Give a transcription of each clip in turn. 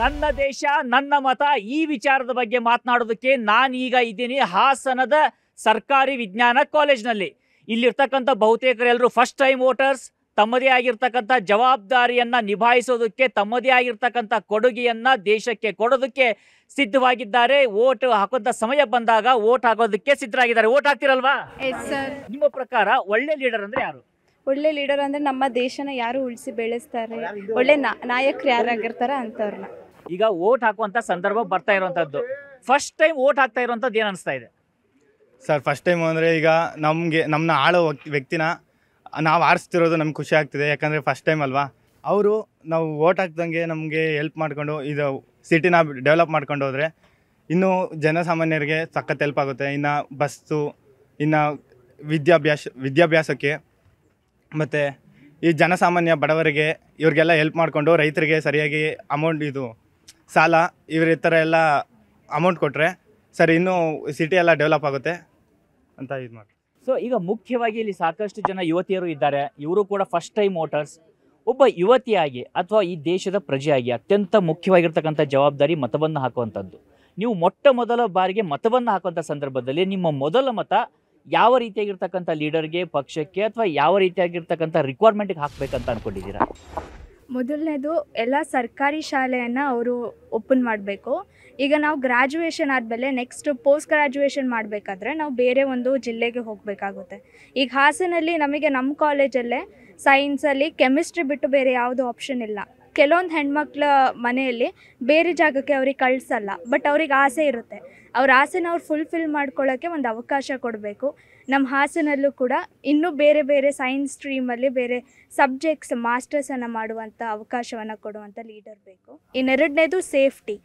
ನನ್ನ ದೇಶ ನನ್ನ ಮತ ಈ ವಿಚಾರದ ಬಗ್ಗೆ ಮಾತನಾಡೋದಕ್ಕೆ ನಾನೀಗ ಇದ್ದೀನಿ ಹಾಸನದ ಸರ್ಕಾರಿ ವಿಜ್ಞಾನ ಕಾಲೇಜ್ನಲ್ಲಿ ಇಲ್ಲಿರ್ತಕ್ಕಂಥ ಎಲ್ಲರೂ ಫಸ್ಟ್ ಟೈಮ್ ವೋಟರ್ಸ್ ತಮ್ಮದೇ ಆಗಿರ್ತಕ್ಕಂಥ ಜವಾಬ್ದಾರಿಯನ್ನು ನಿಭಾಯಿಸೋದಕ್ಕೆ ತಮ್ಮದೇ ಆಗಿರ್ತಕ್ಕಂಥ ಕೊಡುಗೆಯನ್ನ ದೇಶಕ್ಕೆ ಕೊಡೋದಕ್ಕೆ ಸಿದ್ಧವಾಗಿದ್ದಾರೆ ವೋಟ್ ಹಾಕೋಂಥ ಸಮಯ ಬಂದಾಗ ವೋಟ್ ಹಾಕೋದಕ್ಕೆ ಸಿದ್ಧರಾಗಿದ್ದಾರೆ ಓಟ್ ಹಾಕ್ತಿರಲ್ವಾ ನಿಮ್ಮ ಪ್ರಕಾರ ಒಳ್ಳೆ ಲೀಡರ್ ಅಂದ್ರೆ ಯಾರು ಒಳ್ಳೆ ಲೀಡರ್ ಅಂದ್ರೆ ನಮ್ಮ ದೇಶನ ಯಾರು ಉಳಿಸಿ ಬೆಳೆಸ್ತಾರೆ ಒಳ್ಳೆ ನಾಯಕರು ಯಾರಾಗಿರ್ತಾರ ಅಂತವ್ರನ್ನ ಈಗ ಓಟ್ ಹಾಕುವಂತ ಸಂದರ್ಭ ಬರ್ತಾ ಇರುವಂತದ್ದು ಫಸ್ಟ್ ಟೈಮ್ ಓಟ್ ಹಾಕ್ತಾ ಇರುವಂತದ್ದು ಏನ್ ಅನಿಸ್ತಾ ಇದೆ ಸರ್ ಫಸ್ಟ್ ಟೈಮ್ ಅಂದರೆ ಈಗ ನಮಗೆ ನಮ್ಮ ಆಳೋ ವ್ಯಕ್ತಿನ ನಾವು ಆರಿಸ್ತಿರೋದು ನಮ್ಗೆ ಖುಷಿ ಆಗ್ತಿದೆ ಯಾಕಂದರೆ ಫಸ್ಟ್ ಟೈಮ್ ಅಲ್ವಾ ಅವರು ನಾವು ಓಟ್ ಹಾಕ್ದಂಗೆ ನಮಗೆ ಹೆಲ್ಪ್ ಮಾಡಿಕೊಂಡು ಇದು ಸಿಟಿನ ಡೆವಲಪ್ ಮಾಡ್ಕೊಂಡು ಹೋದರೆ ಇನ್ನೂ ಜನಸಾಮಾನ್ಯರಿಗೆ ಸಖತ್ ಹೆಲ್ಪ್ ಆಗುತ್ತೆ ಇನ್ನು ಬಸ್ಸು ಇನ್ನು ವಿದ್ಯಾಭ್ಯಾಸ ವಿದ್ಯಾಭ್ಯಾಸಕ್ಕೆ ಮತ್ತು ಈ ಜನಸಾಮಾನ್ಯ ಬಡವರಿಗೆ ಇವ್ರಿಗೆಲ್ಲ ಹೆಲ್ಪ್ ಮಾಡಿಕೊಂಡು ರೈತರಿಗೆ ಸರಿಯಾಗಿ ಅಮೌಂಟ್ ಇದು ಸಾಲ ಇವ್ರ ಈ ಥರ ಎಲ್ಲ ಅಮೌಂಟ್ ಕೊಟ್ಟರೆ ಸರ್ ಇನ್ನೂ ಸಿಟಿ ಎಲ್ಲ ಡೆವಲಪ್ ಆಗುತ್ತೆ ಅಂತ ಇದು ಮಾಡಿ ಸೊ ಈಗ ಮುಖ್ಯವಾಗಿ ಇಲ್ಲಿ ಸಾಕಷ್ಟು ಜನ ಯುವತಿಯರು ಇದ್ದಾರೆ ಇವರು ಕೂಡ ಫಸ್ಟ್ ಟೈಮ್ ವೋಟರ್ಸ್ ಒಬ್ಬ ಯುವತಿಯಾಗಿ ಅಥವಾ ಈ ದೇಶದ ಪ್ರಜೆಯಾಗಿ ಅತ್ಯಂತ ಮುಖ್ಯವಾಗಿರ್ತಕ್ಕಂಥ ಜವಾಬ್ದಾರಿ ಮತವನ್ನು ಹಾಕುವಂಥದ್ದು ನೀವು ಮೊಟ್ಟ ಮೊದಲ ಬಾರಿಗೆ ಮತವನ್ನು ಹಾಕುವಂಥ ಸಂದರ್ಭದಲ್ಲಿ ನಿಮ್ಮ ಮೊದಲ ಮತ ಯಾವ ರೀತಿಯಾಗಿರ್ತಕ್ಕಂಥ ಲೀಡರ್ಗೆ ಪಕ್ಷಕ್ಕೆ ಅಥವಾ ಯಾವ ರೀತಿಯಾಗಿರ್ತಕ್ಕಂಥ ರಿಕ್ವೈರ್ಮೆಂಟ್ಗೆ ಹಾಕಬೇಕಂತ ಅಂದ್ಕೊಂಡಿದ್ದೀರಾ ಮೊದಲನೇದು ಎಲ್ಲ ಸರ್ಕಾರಿ ಶಾಲೆಯನ್ನು ಅವರು ಓಪನ್ ಮಾಡಬೇಕು ಈಗ ನಾವು ಗ್ರ್ಯಾಜುಯೇಷನ್ ಆದಮೇಲೆ ನೆಕ್ಸ್ಟ್ ಪೋಸ್ಟ್ ಗ್ರ್ಯಾಜುಯೇಷನ್ ಮಾಡಬೇಕಾದ್ರೆ ನಾವು ಬೇರೆ ಒಂದು ಜಿಲ್ಲೆಗೆ ಹೋಗಬೇಕಾಗುತ್ತೆ ಈಗ ಹಾಸನಲ್ಲಿ ನಮಗೆ ನಮ್ಮ ಕಾಲೇಜಲ್ಲೇ ಸೈನ್ಸಲ್ಲಿ ಕೆಮಿಸ್ಟ್ರಿ ಬಿಟ್ಟು ಬೇರೆ ಯಾವುದು ಆಪ್ಷನ್ ಇಲ್ಲ ಕೆಲವೊಂದು ಹೆಣ್ಮಕ್ಳ ಮನೆಯಲ್ಲಿ ಬೇರೆ ಜಾಗಕ್ಕೆ ಅವ್ರಿಗೆ ಕಳಿಸಲ್ಲ ಬಟ್ ಅವ್ರಿಗೆ ಆಸೆ ಇರುತ್ತೆ ಅವ್ರ ಆಸೆನ ಅವ್ರು ಫುಲ್ಫಿಲ್ ಮಾಡ್ಕೊಳ್ಳೋಕ್ಕೆ ಒಂದು ಅವಕಾಶ ಕೊಡಬೇಕು ನಮ್ಮ ಹಾಸನಲ್ಲೂ ಕೂಡ ಇನ್ನೂ ಬೇರೆ ಬೇರೆ ಸೈನ್ಸ್ ಸ್ಟ್ರೀಮಲ್ಲಿ ಬೇರೆ ಸಬ್ಜೆಕ್ಟ್ಸ್ ಮಾಸ್ಟರ್ಸನ್ನು ಮಾಡುವಂಥ ಅವಕಾಶವನ್ನು ಕೊಡುವಂಥ ಲೀಡರ್ ಬೇಕು ಇನ್ನೆರಡನೇದು ಸೇಫ್ಟಿ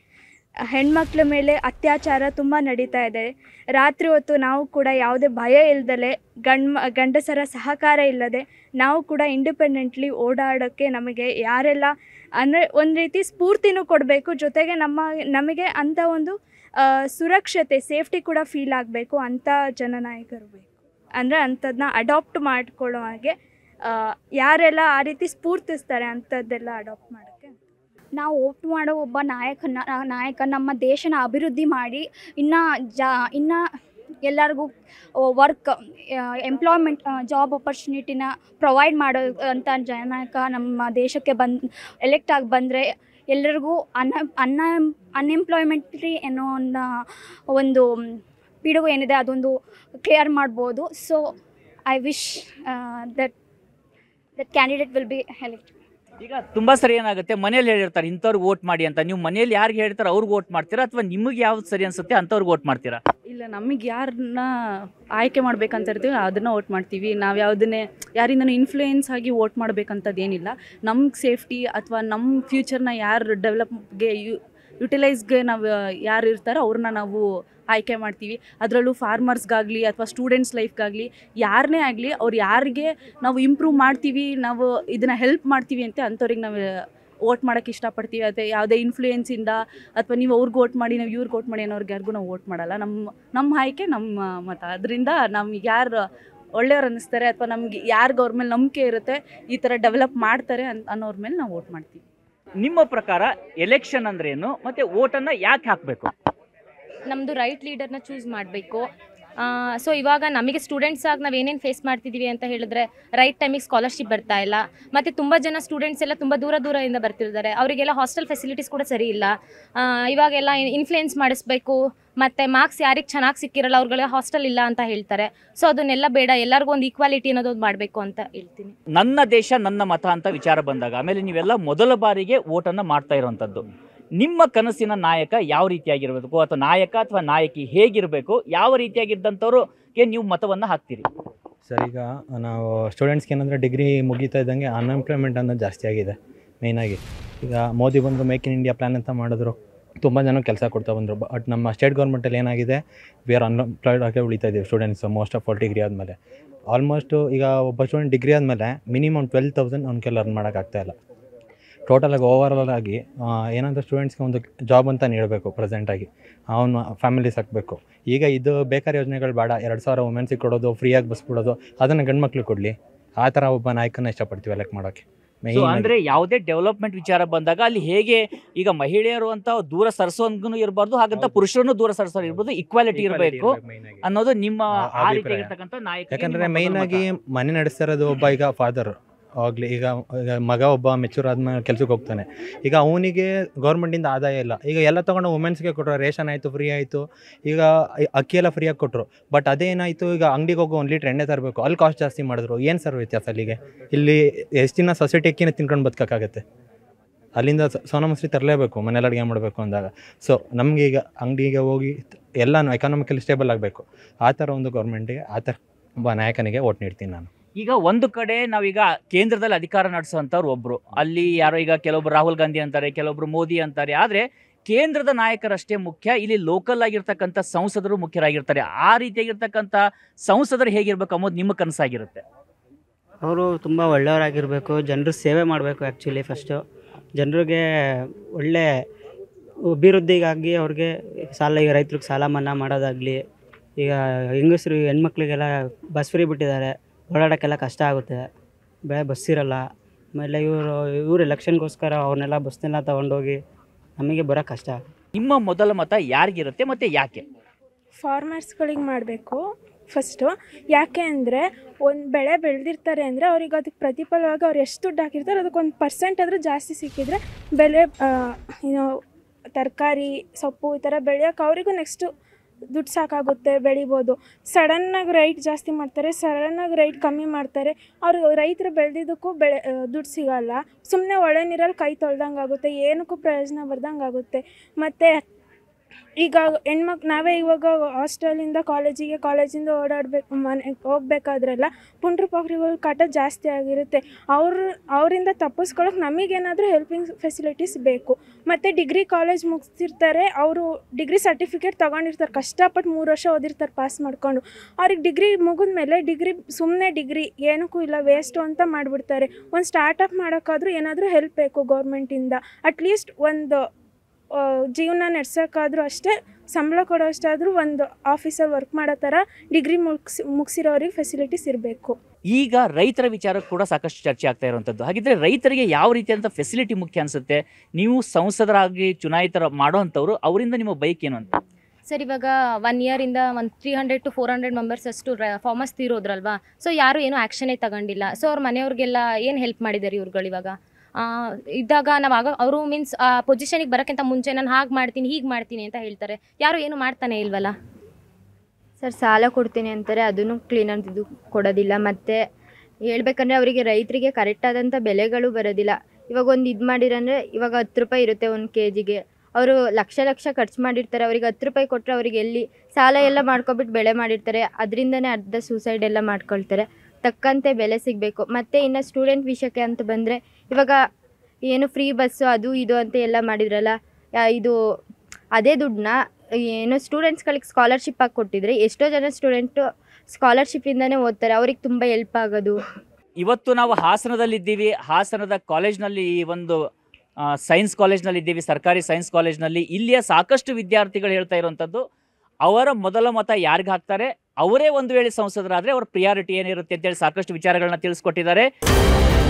ಹೆಣ್ಮಕ್ಳ ಮೇಲೆ ಅತ್ಯಾಚಾರ ತುಂಬ ನಡೀತಾ ಇದೆ ರಾತ್ರಿ ಹೊತ್ತು ನಾವು ಕೂಡ ಯಾವುದೇ ಭಯ ಇಲ್ಲದೆ ಗಂಡ್ ಗಂಡಸರ ಸಹಕಾರ ಇಲ್ಲದೆ ನಾವು ಕೂಡ ಇಂಡಿಪೆಂಡೆಂಟ್ಲಿ ಓಡಾಡೋಕ್ಕೆ ನಮಗೆ ಯಾರೆಲ್ಲ ಅಂದರೆ ಒಂದು ರೀತಿ ಸ್ಫೂರ್ತಿನೂ ಕೊಡಬೇಕು ಜೊತೆಗೆ ನಮ್ಮ ನಮಗೆ ಅಂಥ ಒಂದು ಸುರಕ್ಷತೆ ಸೇಫ್ಟಿ ಕೂಡ ಫೀಲ್ ಆಗಬೇಕು ಅಂಥ ಜನನಾಯಕರು ಬೇಕು ಅಂದರೆ ಅಂಥದನ್ನ ಅಡಾಪ್ಟ್ ಮಾಡಿಕೊಳ್ಳೋ ಹಾಗೆ ಯಾರೆಲ್ಲ ಆ ರೀತಿ ಸ್ಫೂರ್ತಿಸ್ತಾರೆ ಅಂಥದ್ದೆಲ್ಲ ಅಡಾಪ್ಟ್ ಮಾಡೋಕ್ಕೆ ನಾವು ಓಟ್ ಮಾಡೋ ಒಬ್ಬ ನಾಯಕನ ನಾಯಕ ನಮ್ಮ ದೇಶನ ಅಭಿವೃದ್ಧಿ ಮಾಡಿ ಇನ್ನು ಜಾ ಇನ್ನು ಎಲ್ಲರಿಗೂ ವರ್ಕ್ ಎಂಪ್ಲಾಯ್ಮೆಂಟ್ ಜಾಬ್ ಅಪರ್ಚುನಿಟಿನ ಪ್ರೊವೈಡ್ ಮಾಡೋ ಅಂಥ ಜನಕ ನಮ್ಮ ದೇಶಕ್ಕೆ ಬಂದು ಎಲೆಕ್ಟ್ ಆಗಿ ಬಂದರೆ ಎಲ್ಲರಿಗೂ ಅನ್ ಅನ್ನ ಅನ್ಎಂಪ್ಲಾಯ್ಮೆಂಟ್ರಿ ಅನ್ನೋ ಒಂದು ಪಿಡುಗು ಏನಿದೆ ಅದೊಂದು ಕ್ಲಿಯರ್ ಮಾಡ್ಬೋದು so I wish that that candidate will be elected ಈಗ ತುಂಬ ಸರಿ ಏನಾಗುತ್ತೆ ಮನೇಲಿ ಹೇಳಿರ್ತಾರೆ ಇಂಥವ್ರಿಗೆ ವೋಟ್ ಮಾಡಿ ಅಂತ ನೀವು ಮನೇಲಿ ಯಾರಿಗೆ ಹೇಳ್ತಾರೆ ಅವ್ರಿಗೆ ವೋಟ್ ಮಾಡ್ತೀರಾ ಅಥವಾ ನಿಮಗೆ ಯಾವ್ದು ಸರಿ ಅನ್ಸುತ್ತೆ ಅಂಥವ್ರಿಗೆ ವೋಟ್ ಮಾಡ್ತೀರಾ ಇಲ್ಲ ನಮಗೆ ಯಾರನ್ನ ಆಯ್ಕೆ ಮಾಡ್ಬೇಕಂತ ಇರ್ತೀವಿ ಅದನ್ನ ವೋಟ್ ಮಾಡ್ತೀವಿ ನಾವು ಯಾವುದನ್ನೇ ಯಾರಿಂದ ಇನ್ಫ್ಲೂಯೆನ್ಸ್ ಆಗಿ ಓಟ್ ಮಾಡ್ಬೇಕಂಥದ್ದು ಏನಿಲ್ಲ ನಮ್ಗೆ ಸೇಫ್ಟಿ ಅಥವಾ ನಮ್ಮ ಫ್ಯೂಚರ್ನ ಯಾರು ಡೆವಲಪ್ಗೆ ಯು ಯುಟಿಲೈಸ್ಗೆ ನಾವು ಯಾರು ಇರ್ತಾರೋ ಅವ್ರನ್ನ ನಾವು ಆಯ್ಕೆ ಮಾಡ್ತೀವಿ ಅದರಲ್ಲೂ ಫಾರ್ಮರ್ಸ್ಗಾಗಲಿ ಅಥವಾ ಸ್ಟೂಡೆಂಟ್ಸ್ ಲೈಫ್ಗಾಗಲಿ ಯಾರನ್ನೇ ಆಗಲಿ ಅವ್ರು ಯಾರಿಗೆ ನಾವು ಇಂಪ್ರೂವ್ ಮಾಡ್ತೀವಿ ನಾವು ಇದನ್ನು ಹೆಲ್ಪ್ ಮಾಡ್ತೀವಿ ಅಂತ ಅಂಥವ್ರಿಗೆ ನಾವು ಓಟ್ ಮಾಡೋಕ್ಕೆ ಇಷ್ಟಪಡ್ತೀವಿ ಅಥವಾ ಯಾವುದೇ ಇನ್ಫ್ಲೂಯೆನ್ಸಿಂದ ಅಥವಾ ನೀವು ಅವ್ರಿಗೆ ಓಟ್ ಮಾಡಿ ನಾವು ಇವ್ರಿಗೆ ಓಟ್ ಮಾಡಿ ಅನ್ನೋರ್ಗೆ ಯಾರಿಗೂ ನಾವು ಓಟ್ ಮಾಡಲ್ಲ ನಮ್ಮ ನಮ್ಮ ಆಯ್ಕೆ ನಮ್ಮ ಮತ ಅದರಿಂದ ನಮ್ಗೆ ಯಾರು ಒಳ್ಳೆಯವ್ರು ಅನ್ನಿಸ್ತಾರೆ ಅಥವಾ ನಮ್ಗೆ ಯಾರಿಗೆ ಅವ್ರ ಮೇಲೆ ನಂಬಿಕೆ ಇರುತ್ತೆ ಈ ಥರ ಡೆವಲಪ್ ಮಾಡ್ತಾರೆ ಅನ್ ಅನ್ನೋರ ಮೇಲೆ ನಾವು ಓಟ್ ಮಾಡ್ತೀವಿ ನಿಮ್ಮ ಪ್ರಕಾರ ಎಲೆಕ್ಷನ್ ಅಂದ್ರೇನು ಮತ್ತು ಓಟನ್ನು ಯಾಕೆ ಹಾಕಬೇಕು ನಮ್ಮದು ರೈಟ್ ಲೀಡರ್ನ ಚೂಸ್ ಮಾಡಬೇಕು ಸೊ ಇವಾಗ ನಮಗೆ ಸ್ಟೂಡೆಂಟ್ಸ್ ಆಗಿ ನಾವು ಏನೇನು ಫೇಸ್ ಮಾಡ್ತಿದ್ದೀವಿ ಅಂತ ಹೇಳಿದ್ರೆ ರೈಟ್ ಟೈಮಿಗೆ ಸ್ಕಾಲರ್ಶಿಪ್ ಬರ್ತಾ ಇಲ್ಲ ಮತ್ತು ತುಂಬ ಜನ ಸ್ಟೂಡೆಂಟ್ಸ್ ಎಲ್ಲ ತುಂಬ ದೂರ ದೂರದಿಂದ ಬರ್ತಿರ್ತಾರೆ ಅವರಿಗೆಲ್ಲ ಹಾಸ್ಟೆಲ್ ಫೆಸಿಲಿಟೀಸ್ ಕೂಡ ಸರಿ ಇಲ್ಲ ಇವಾಗೆಲ್ಲ ಇನ್ಫ್ಲುಯೆನ್ಸ್ ಮಾಡಿಸ್ಬೇಕು ಮತ್ತು ಮಾರ್ಕ್ಸ್ ಯಾರಿಗೆ ಚೆನ್ನಾಗಿ ಸಿಕ್ಕಿರಲ್ಲ ಅವ್ರಗಳೇ ಹಾಸ್ಟೆಲ್ ಇಲ್ಲ ಅಂತ ಹೇಳ್ತಾರೆ ಸೊ ಅದನ್ನೆಲ್ಲ ಬೇಡ ಎಲ್ಲರಿಗೂ ಒಂದು ಈಕ್ವಾಲಿಟಿ ಅನ್ನೋದೊಂದು ಮಾಡಬೇಕು ಅಂತ ಹೇಳ್ತೀನಿ ನನ್ನ ದೇಶ ನನ್ನ ಮತ ಅಂತ ವಿಚಾರ ಬಂದಾಗ ಆಮೇಲೆ ನೀವೆಲ್ಲ ಮೊದಲ ಬಾರಿಗೆ ಓಟನ್ನು ಮಾಡ್ತಾ ಇರುವಂಥದ್ದು ನಿಮ್ಮ ಕನಸಿನ ನಾಯಕ ಯಾವ ರೀತಿಯಾಗಿರಬೇಕು ಅಥವಾ ನಾಯಕ ಅಥವಾ ನಾಯಕಿ ಹೇಗಿರಬೇಕು ಯಾವ ರೀತಿಯಾಗಿದ್ದಂಥವ್ರಿಗೆ ನೀವು ಮತವನ್ನು ಹಾಕ್ತೀರಿ ಸರ್ ಈಗ ನಾವು ಸ್ಟೂಡೆಂಟ್ಸ್ಗೆ ಏನಂದರೆ ಡಿಗ್ರಿ ಮುಗಿತಾ ಇದ್ದಂಗೆ ಅನ್ಎಂಪ್ಲಾಯ್ಮೆಂಟ್ ಅನ್ನೋದು ಜಾಸ್ತಿ ಆಗಿದೆ ಮೇಯ್ನಾಗಿ ಈಗ ಮೋದಿ ಬಂದರು ಮೇಕ್ ಇನ್ ಇಂಡಿಯಾ ಪ್ಲ್ಯಾನ್ ಅಂತ ಮಾಡಿದ್ರು ತುಂಬ ಜನ ಕೆಲಸ ಕೊಡ್ತಾ ಬಂದರು ಬಟ್ ನಮ್ಮ ಸ್ಟೇಟ್ ಗೌರ್ಮೆಂಟಲ್ಲಿ ಏನಾಗಿದೆ ವಿ ಆರ್ ಅನ್ಎಂಪ್ಲಾಯ್ಡ್ ಆಗಿ ಉಳಿತಾ ಇದ್ದೀವಿ students most of all degree ಆದಮೇಲೆ ಆಲ್ಮೋಸ್ಟು ಈಗ ಒಬ್ಬ ಸ್ಟೂಡೆಂಟ್ ಡಿಗ್ರಿ ಆದಮೇಲೆ ಮಿನಿಮಮ್ ಟ್ವೆಲ್ ತೌಸಂಡ್ ಅವ್ನಿಗೆಲ್ಲ ಅರ್ನ್ ಮಾಡೋಕ್ಕಾಗ್ತಾಯಿಲ್ಲ ಟೋಟಲ್ ಓವರ್ ಆಲ್ ಆಗಿ ಏನಂದ್ರೆ ಸ್ಟೂಡೆಂಟ್ಸ್ಗೆ ಒಂದು ಜಾಬ್ ಅಂತ ನೀಡಬೇಕು ಆಗಿ ಅವನು ಫ್ಯಾಮಿಲಿ ಹಾಕಬೇಕು ಈಗ ಇದು ಬೇಕಾದ ಯೋಜನೆಗಳು ಬೇಡ ಎರಡು ಸಾವಿರ ವುಮೆನ್ಸಿಗೆ ಕೊಡೋದು ಫ್ರೀಯಾಗಿ ಬಸ್ ಬಿಡೋದು ಅದನ್ನು ಗಂಡು ಕೊಡ್ಲಿ ಕೊಡಲಿ ಆ ಥರ ಒಬ್ಬ ನಾಯಕನ ಇಷ್ಟಪಡ್ತೀವಿ ಎಲೆಕ್ಟ್ ಮಾಡೋಕ್ಕೆ ಅಂದ್ರೆ ಯಾವುದೇ ಡೆವಲಪ್ಮೆಂಟ್ ವಿಚಾರ ಬಂದಾಗ ಅಲ್ಲಿ ಹೇಗೆ ಈಗ ಮಹಿಳೆಯರು ಅಂತ ದೂರ ಸರಿಸೋನ್ಗೂ ಇರಬಾರ್ದು ಹಾಗಂತ ಪುರುಷರನ್ನು ದೂರ ಸರಿಸೋ ಇರ್ಬೋದು ಇಕ್ವಾಲಿಟಿ ಇರಬೇಕು ಅನ್ನೋದು ನಿಮ್ಮ ಯಾಕಂದ್ರೆ ಮೈನ್ ಆಗಿ ಮನೆ ನಡೆಸ್ತಿರೋದು ಒಬ್ಬ ಈಗ ಫಾದರ್ ಆಗಲಿ ಈಗ ಈಗ ಮಗ ಒಬ್ಬ ಮೆಚೂರ್ ಆದಮೇಲೆ ಕೆಲ್ಸಕ್ಕೆ ಹೋಗ್ತಾನೆ ಈಗ ಅವನಿಗೆ ಗೌರ್ಮೆಂಟಿಂದ ಆದಾಯ ಇಲ್ಲ ಈಗ ಎಲ್ಲ ತೊಗೊಂಡು ವುಮೆನ್ಸ್ಗೆ ಕೊಟ್ಟರು ರೇಷನ್ ಆಯಿತು ಫ್ರೀ ಆಯಿತು ಈಗ ಅಕ್ಕಿ ಎಲ್ಲ ಫ್ರೀಯಾಗಿ ಕೊಟ್ಟರು ಬಟ್ ಅದೇನಾಯಿತು ಈಗ ಅಂಗಡಿಗೆ ಹೋಗಿ ಒಂದು ಲೀಟ್ರ್ ಎಣ್ಣೆ ತರಬೇಕು ಅಲ್ಲಿ ಕಾಸ್ಟ್ ಜಾಸ್ತಿ ಮಾಡಿದ್ರು ಏನು ಸರ್ ವ್ಯತ್ಯಾಸ ಅಲ್ಲಿಗೆ ಇಲ್ಲಿ ಎಷ್ಟು ದಿನ ಸೊಸೈಟಿ ಅಕ್ಕಿನ ತಿನ್ಕೊಂಡು ಬದುಕೋಕ್ಕಾಗತ್ತೆ ಅಲ್ಲಿಂದ ಸೋನಾ ತರಲೇಬೇಕು ಮನೇಲಿ ಅಡುಗೆ ಮಾಡಬೇಕು ಅಂದಾಗ ಸೊ ನಮಗೆ ಈಗ ಅಂಗಡಿಗೆ ಹೋಗಿ ಎಲ್ಲನೂ ಎಕನಾಮಿಕಲಿ ಸ್ಟೇಬಲ್ ಆಗಬೇಕು ಆ ಥರ ಒಂದು ಗೌರ್ಮೆಂಟಿಗೆ ಆ ಥರ ಒಬ್ಬ ನಾಯಕನಿಗೆ ಓಟ್ ನೀಡ್ತೀನಿ ನಾನು ಈಗ ಒಂದು ಕಡೆ ನಾವೀಗ ಕೇಂದ್ರದಲ್ಲಿ ಅಧಿಕಾರ ನಡೆಸುವಂಥವ್ರು ಒಬ್ರು ಅಲ್ಲಿ ಯಾರೋ ಈಗ ಕೆಲವೊಬ್ರು ರಾಹುಲ್ ಗಾಂಧಿ ಅಂತಾರೆ ಕೆಲವೊಬ್ರು ಮೋದಿ ಅಂತಾರೆ ಆದರೆ ಕೇಂದ್ರದ ನಾಯಕರಷ್ಟೇ ಮುಖ್ಯ ಇಲ್ಲಿ ಲೋಕಲ್ ಆಗಿರ್ತಕ್ಕಂಥ ಸಂಸದರು ಮುಖ್ಯರಾಗಿರ್ತಾರೆ ಆ ರೀತಿಯಾಗಿರ್ತಕ್ಕಂಥ ಸಂಸದರು ಹೇಗಿರ್ಬೇಕು ಅನ್ನೋದು ನಿಮ್ಮ ಕನಸಾಗಿರುತ್ತೆ ಅವರು ತುಂಬ ಒಳ್ಳೆಯವರಾಗಿರಬೇಕು ಜನರು ಸೇವೆ ಮಾಡಬೇಕು ಆ್ಯಕ್ಚುಲಿ ಫಸ್ಟು ಜನರಿಗೆ ಒಳ್ಳೆ ಅಭಿವೃದ್ಧಿಗಾಗಿ ಅವ್ರಿಗೆ ಸಾಲ ಈಗ ರೈತರಿಗೆ ಸಾಲ ಮನ್ನಾ ಮಾಡೋದಾಗಲಿ ಈಗ ಹೆಂಗಸರು ಹೆಣ್ಮಕ್ಳಿಗೆಲ್ಲ ಬಸ್ ಫ್ರೀ ಬಿಟ್ಟಿದ್ದಾರೆ ಓಡಾಡೋಕ್ಕೆಲ್ಲ ಕಷ್ಟ ಆಗುತ್ತೆ ಬೆಳೆ ಬಸ್ಸಿರೋಲ್ಲ ಆಮೇಲೆ ಇವರು ಇವ್ರು ಎಲೆಕ್ಷನ್ಗೋಸ್ಕರ ಅವ್ರನ್ನೆಲ್ಲ ಬಸ್ನೆಲ್ಲ ತೊಗೊಂಡೋಗಿ ನಮಗೆ ಬರೋ ಕಷ್ಟ ಆಗುತ್ತೆ ನಿಮ್ಮ ಮೊದಲ ಮತ ಯಾರಿಗಿರುತ್ತೆ ಮತ್ತು ಯಾಕೆ ಫಾರ್ಮರ್ಸ್ಗಳಿಗೆ ಮಾಡಬೇಕು ಫಸ್ಟು ಯಾಕೆ ಅಂದರೆ ಒಂದು ಬೆಳೆ ಬೆಳೆದಿರ್ತಾರೆ ಅಂದರೆ ಅವ್ರಿಗೆ ಅದಕ್ಕೆ ಪ್ರತಿಫಲವಾಗಿ ಅವ್ರು ಎಷ್ಟು ದುಡ್ಡು ಹಾಕಿರ್ತಾರೆ ಅದಕ್ಕೆ ಒಂದು ಪರ್ಸೆಂಟ್ ಆದರೂ ಜಾಸ್ತಿ ಸಿಕ್ಕಿದರೆ ಬೆಲೆ ಏನು ತರಕಾರಿ ಸೊಪ್ಪು ಈ ಥರ ಬೆಳೆಯೋಕೆ ಅವರಿಗೂ ನೆಕ್ಸ್ಟು ದುಡ್ಡು ಸಾಕಾಗುತ್ತೆ ಬೆಳಿಬೋದು ಸಡನ್ನಾಗಿ ರೈಟ್ ಜಾಸ್ತಿ ಮಾಡ್ತಾರೆ ಸಡನ್ನಾಗಿ ರೈಟ್ ಕಮ್ಮಿ ಮಾಡ್ತಾರೆ ಅವರು ರೈತರು ಬೆಳೆದಿದ್ದಕ್ಕೂ ಬೆಳೆ ದುಡ್ಡು ಸಿಗೋಲ್ಲ ಸುಮ್ಮನೆ ಒಳ ನೀರಲ್ಲಿ ಕೈ ತೊಳ್ದಂಗೆ ಆಗುತ್ತೆ ಏನಕ್ಕೂ ಪ್ರಯೋಜನ ಬರ್ದಂಗೆ ಆಗುತ್ತೆ ಮತ್ತು ಈಗ ಹೆಣ್ಮಕ್ ನಾವೇ ಇವಾಗ ಹಾಸ್ಟೆಲಿಂದ ಕಾಲೇಜಿಗೆ ಕಾಲೇಜಿಂದ ಓಡಾಡಬೇಕು ಮನೆ ಹೋಗ್ಬೇಕಾದ್ರೆಲ್ಲ ಪುಂಡ್ರ ಪೋಖ್ರಿಗಳ ಕಾಟ ಜಾಸ್ತಿ ಆಗಿರುತ್ತೆ ಅವರು ಅವರಿಂದ ತಪ್ಪಿಸ್ಕೊಳ್ಳೋಕೆ ನಮಗೇನಾದರೂ ಹೆಲ್ಪಿಂಗ್ ಫೆಸಿಲಿಟೀಸ್ ಬೇಕು ಮತ್ತು ಡಿಗ್ರಿ ಕಾಲೇಜ್ ಮುಗಿಸ್ತಿರ್ತಾರೆ ಅವರು ಡಿಗ್ರಿ ಸರ್ಟಿಫಿಕೇಟ್ ತೊಗೊಂಡಿರ್ತಾರೆ ಕಷ್ಟಪಟ್ಟು ಮೂರು ವರ್ಷ ಓದಿರ್ತಾರೆ ಪಾಸ್ ಮಾಡಿಕೊಂಡು ಅವ್ರಿಗೆ ಡಿಗ್ರಿ ಮುಗಿದ್ಮೇಲೆ ಡಿಗ್ರಿ ಸುಮ್ಮನೆ ಡಿಗ್ರಿ ಏನಕ್ಕೂ ಇಲ್ಲ ವೇಸ್ಟು ಅಂತ ಮಾಡಿಬಿಡ್ತಾರೆ ಒಂದು ಸ್ಟಾರ್ಟಪ್ ಮಾಡೋಕ್ಕಾದ್ರೂ ಏನಾದರೂ ಹೆಲ್ಪ್ ಬೇಕು ಗೌರ್ಮೆಂಟಿಂದ ಅಟ್ಲೀಸ್ಟ್ ಒಂದು ಜೀವನ ನಡೆಸೋಕ್ಕಾದರೂ ಅಷ್ಟೇ ಸಂಬಳ ಕೊಡೋ ಅಷ್ಟಾದರೂ ಒಂದು ಆಫೀಸರ್ ವರ್ಕ್ ಮಾಡೋ ಥರ ಡಿಗ್ರಿ ಮುಗಿಸಿ ಮುಗಿಸಿರೋರಿಗೆ ಫೆಸಿಲಿಟೀಸ್ ಇರಬೇಕು ಈಗ ರೈತರ ವಿಚಾರಕ್ಕೆ ಕೂಡ ಸಾಕಷ್ಟು ಚರ್ಚೆ ಆಗ್ತಾ ಇರುವಂಥದ್ದು ಹಾಗಿದ್ರೆ ರೈತರಿಗೆ ಯಾವ ರೀತಿಯಾದಂಥ ಫೆಸಿಲಿಟಿ ಮುಖ್ಯ ಅನಿಸುತ್ತೆ ನೀವು ಸಂಸದರಾಗಿ ಚುನಾಯಿತರ ಮಾಡೋವಂಥವ್ರು ಅವರಿಂದ ನಿಮ್ಮ ಬೈಕ್ ಏನು ಅಂತ ಸರ್ ಇವಾಗ ಒನ್ ಇಯರಿಂದ ಒಂದು three hundred to four hundred members ಅಷ್ಟು ಫಾರ್ಮರ್ಸ್ ತೀರೋದ್ರಲ್ವಾ ಸೊ ಯಾರು ಏನೂ ಆ್ಯಕ್ಷನೇ ತಗೊಂಡಿಲ್ಲ ಸೊ ಅವ್ರ ಮನೆಯವ್ರಿಗೆಲ್ಲ ಏನು ಹೆಲ್ಪ್ ಮಾಡಿದ್ದಾರೆ ಇವ್ರುಗಳು ಇವಾಗ ಇದ್ದಾಗ ನಾವು ಆಗ ಅವರು ಮೀನ್ಸ್ ಆ ಪೊಸಿಷನಿಗೆ ಬರೋಕ್ಕಿಂತ ಮುಂಚೆ ನಾನು ಹಾಗೆ ಮಾಡ್ತೀನಿ ಹೀಗೆ ಮಾಡ್ತೀನಿ ಅಂತ ಹೇಳ್ತಾರೆ ಯಾರು ಏನು ಮಾಡ್ತಾನೆ ಇಲ್ವಲ್ಲ ಸರ್ ಸಾಲ ಕೊಡ್ತೀನಿ ಅಂತಾರೆ ಅದನ್ನು ಕ್ಲೀನ್ ಇದು ಕೊಡೋದಿಲ್ಲ ಮತ್ತು ಹೇಳ್ಬೇಕಂದ್ರೆ ಅವರಿಗೆ ರೈತರಿಗೆ ಕರೆಕ್ಟಾದಂಥ ಬೆಲೆಗಳು ಬರೋದಿಲ್ಲ ಇವಾಗ ಒಂದು ಇದು ಮಾಡಿರಂದರೆ ಇವಾಗ ಹತ್ತು ರೂಪಾಯಿ ಇರುತ್ತೆ ಒಂದು ಕೆ ಜಿಗೆ ಅವರು ಲಕ್ಷ ಲಕ್ಷ ಖರ್ಚು ಮಾಡಿರ್ತಾರೆ ಅವ್ರಿಗೆ ಹತ್ತು ರೂಪಾಯಿ ಕೊಟ್ಟರೆ ಅವ್ರಿಗೆ ಎಲ್ಲಿ ಸಾಲ ಎಲ್ಲ ಮಾಡ್ಕೊಬಿಟ್ಟು ಬೆಳೆ ಮಾಡಿರ್ತಾರೆ ಅದರಿಂದನೇ ಅರ್ಧ ಸೂಸೈಡ್ ಎಲ್ಲ ಮಾಡ್ಕೊಳ್ತಾರೆ ತಕ್ಕಂತೆ ಬೆಲೆ ಸಿಗಬೇಕು ಮತ್ತು ಇನ್ನು ಸ್ಟೂಡೆಂಟ್ ವಿಷಯಕ್ಕೆ ಅಂತ ಬಂದರೆ ಇವಾಗ ಏನು ಫ್ರೀ ಬಸ್ಸು ಅದು ಇದು ಅಂತ ಎಲ್ಲ ಮಾಡಿದ್ರಲ್ಲ ಇದು ಅದೇ ದುಡ್ಡನ್ನ ಏನು ಸ್ಟೂಡೆಂಟ್ಸ್ಗಳಿಗೆ ಸ್ಕಾಲರ್ಶಿಪ್ ಆಗಿ ಕೊಟ್ಟಿದ್ರೆ ಎಷ್ಟೋ ಜನ ಸ್ಟೂಡೆಂಟು ಸ್ಕಾಲರ್ಶಿಪ್ಪಿಂದನೇ ಓದ್ತಾರೆ ಅವ್ರಿಗೆ ತುಂಬ ಹೆಲ್ಪ್ ಆಗೋದು ಇವತ್ತು ನಾವು ಹಾಸನದಲ್ಲಿದ್ದೀವಿ ಹಾಸನದ ಕಾಲೇಜ್ನಲ್ಲಿ ಈ ಒಂದು ಸೈನ್ಸ್ ಕಾಲೇಜ್ನಲ್ಲಿ ಇದ್ದೀವಿ ಸರ್ಕಾರಿ ಸೈನ್ಸ್ ಕಾಲೇಜ್ನಲ್ಲಿ ಇಲ್ಲಿಯ ಸಾಕಷ್ಟು ವಿದ್ಯಾರ್ಥಿಗಳು ಹೇಳ್ತಾ ಇರುವಂಥದ್ದು ಅವರ ಮೊದಲ ಮತ ಯಾರಿಗೆ ಹಾಕ್ತಾರೆ ಅವರೇ ಒಂದು ವೇಳೆ ಸಂಸದರಾದರೆ ಅವರ ಪ್ರಿಯಾರಿಟಿ ಏನಿರುತ್ತೆ ಅಂತೇಳಿ ಸಾಕಷ್ಟು ವಿಚಾರಗಳನ್ನ ತಿಳಿಸ್ಕೊಟ್ಟಿದ್ದಾರೆ